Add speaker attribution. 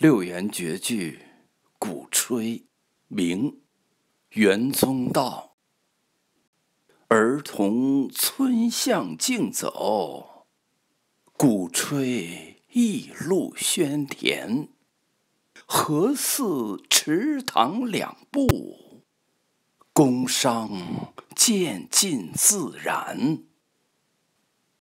Speaker 1: 六言绝句，鼓吹明元宗道。儿童村巷径走，鼓吹一路喧田。何似池塘两步，工商渐尽自然。